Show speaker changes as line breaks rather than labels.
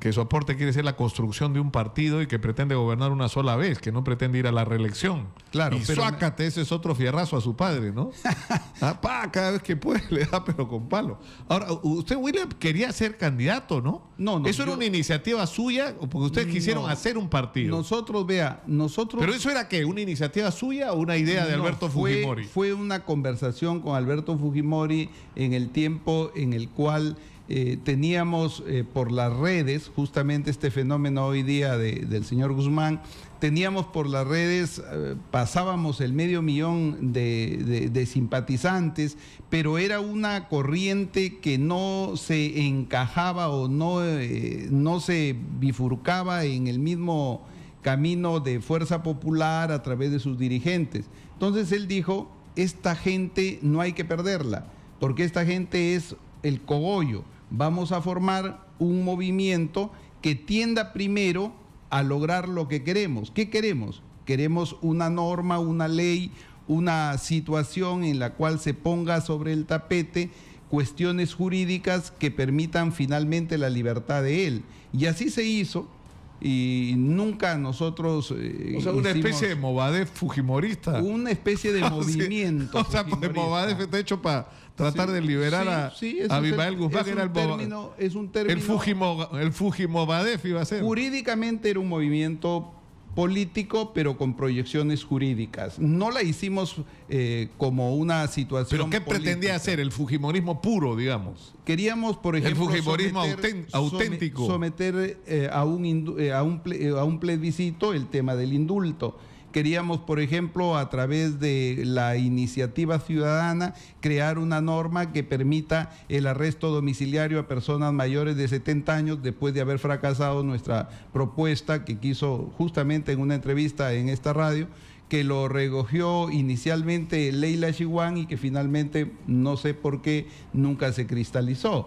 que su aporte quiere ser la construcción de un partido y que pretende gobernar una sola vez, que no pretende ir a la reelección. Claro, y pero... suácate, ese es otro fierrazo a su padre, ¿no? ah, pa, cada vez que puede le da, pero con palo. Ahora, usted, William, quería ser candidato, ¿no? No, no. ¿Eso era una iniciativa suya? o Porque ustedes quisieron hacer un partido. Nosotros, vea, nosotros. ¿Pero eso era qué? ¿Una iniciativa suya o una idea de Alberto Fujimori? Fue una conversación con Alberto Fujimori en el tiempo en el cual. Eh, teníamos eh, por las redes, justamente este fenómeno hoy día del señor Guzmán, teníamos por las redes, eh, pasábamos el medio millón de, simpatizantes, pero era una corriente que no se encajaba o no, no se bifurcaba en el mismo camino de fuerza popular a través de sus dirigentes. Entonces él dijo, esta gente no hay que perderla, porque esta gente es el cogollo vamos a formar un movimiento que tienda primero a lograr lo que queremos. ¿Qué queremos? Queremos una norma, una ley, una situación en la cual se ponga sobre el tapete cuestiones jurídicas que permitan finalmente la libertad de él. Y así se hizo y nunca nosotros... Eh, una especie de Movadef fujimorista. Una especie de ah, movimiento. o sea, Movadef está hecho para tratar de liberar a, sí, Guzmán. Es, el término, un término... El, Fujimo, el iba a ser. Jurídicamente era un movimiento político, pero con proyecciones jurídicas. No la hicimos eh, como una situación. ¿Pero qué pretendía hacer? El Fujimorismo puro, digamos. Queríamos, por ejemplo. El Fujimorismo someter, auténtico. Someter eh, a, un, eh, a, un, a un plebiscito el tema del indulto. Queríamos, por ejemplo, a través de la iniciativa ciudadana, crear una norma que permita el arresto domiciliario a personas mayores de 70 años después de haber fracasado nuestra propuesta que quiso justamente en una entrevista en esta radio que lo recogió inicialmente Leila Chihuán y que finalmente no sé por qué nunca se cristalizó.